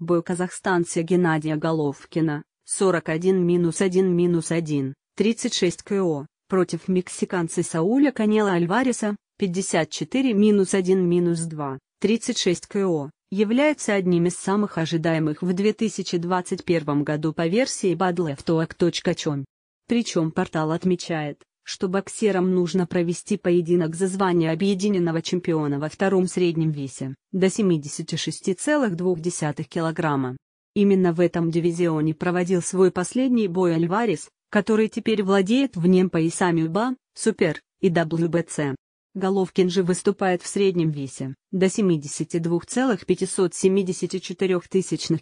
Бой казахстанца Геннадия Головкина, 41-1-1, 36 КО, против мексиканца Сауля Канела Альвареса, 54-1-2, 36 КО, является одним из самых ожидаемых в 2021 году по версии badleftalk.com. Причем портал отмечает, что боксерам нужно провести поединок за звание объединенного чемпиона во втором среднем весе, до 76,2 килограмма. Именно в этом дивизионе проводил свой последний бой Альварес, который теперь владеет вне поясами УБА, Супер и WBC. Головкин же выступает в среднем весе, до 72,574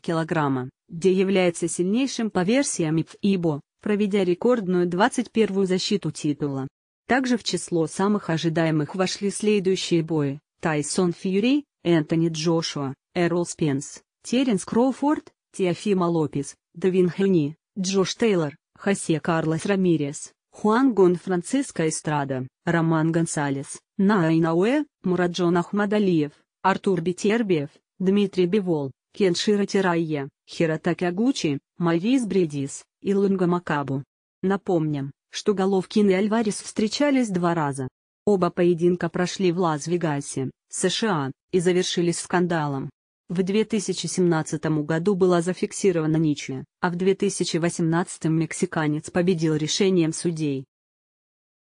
килограмма, где является сильнейшим по версиям ИФ ИБО, проведя рекордную 21-ю защиту титула. Также в число самых ожидаемых вошли следующие бои – Тайсон Фьюри, Энтони Джошуа, Эрол Спенс, Теренс Кроуфорд, Теофима Лопес, Давин Хюни, Джош Тейлор, Хосе Карлос Рамирес, Хуан Гон Франциско Эстрада, Роман Гонсалес, Наайнауэ, Мураджон Ахмадалиев, Артур Бетербиев, Дмитрий Бивол, Кеншира Тирайя, Хиротаки Агучи, Марис Бредис, и Лунга Макабу. Напомним, что Головкин и Альварес встречались два раза. Оба поединка прошли в Лас-Вегасе, США, и завершились скандалом. В 2017 году была зафиксирована ничья, а в 2018 мексиканец победил решением судей.